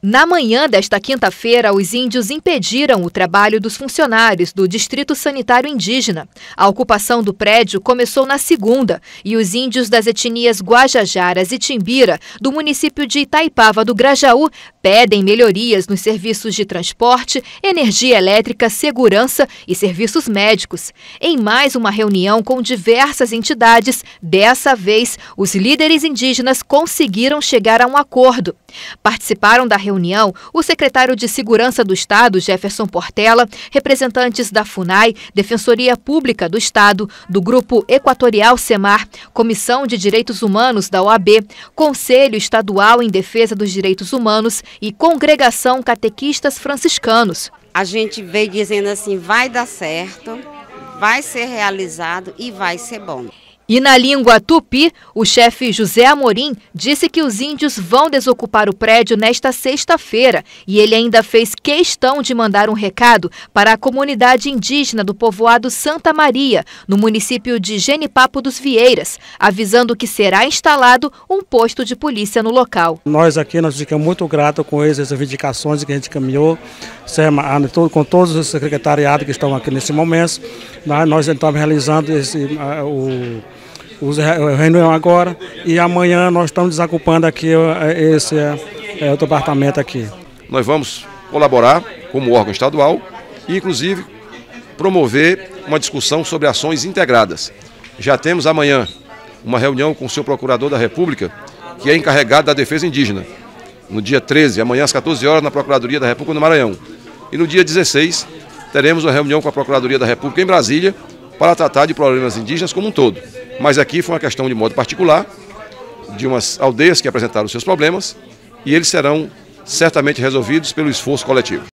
Na manhã desta quinta-feira, os índios impediram o trabalho dos funcionários do Distrito Sanitário Indígena. A ocupação do prédio começou na segunda e os índios das etnias Guajajaras e Timbira, do município de Itaipava do Grajaú, pedem melhorias nos serviços de transporte, energia elétrica, segurança e serviços médicos. Em mais uma reunião com diversas entidades, dessa vez, os líderes indígenas conseguiram chegar a um acordo. Participaram da reunião, o secretário de Segurança do Estado, Jefferson Portela, representantes da FUNAI, Defensoria Pública do Estado, do Grupo Equatorial SEMAR, Comissão de Direitos Humanos da OAB, Conselho Estadual em Defesa dos Direitos Humanos e Congregação Catequistas Franciscanos. A gente veio dizendo assim: vai dar certo, vai ser realizado e vai ser bom. E na língua tupi, o chefe José Amorim disse que os índios vão desocupar o prédio nesta sexta-feira e ele ainda fez questão de mandar um recado para a comunidade indígena do povoado Santa Maria, no município de Genipapo dos Vieiras, avisando que será instalado um posto de polícia no local. Nós aqui nós ficamos muito gratos com essas reivindicações que a gente caminhou, ah, com todos os secretariados que estão aqui nesse momento. Né? Nós estamos realizando esse, ah, o os eh, reunião agora e amanhã nós estamos desocupando aqui eh, eh, esse é, outro apartamento aqui. Nós vamos colaborar como órgão estadual e inclusive promover uma discussão sobre ações integradas. Já temos amanhã uma reunião com o seu procurador da República, que é encarregado da defesa indígena, no dia 13, amanhã às 14 horas, na Procuradoria da República no Maranhão. E no dia 16, teremos uma reunião com a Procuradoria da República em Brasília para tratar de problemas indígenas como um todo. Mas aqui foi uma questão de modo particular, de umas aldeias que apresentaram seus problemas, e eles serão certamente resolvidos pelo esforço coletivo.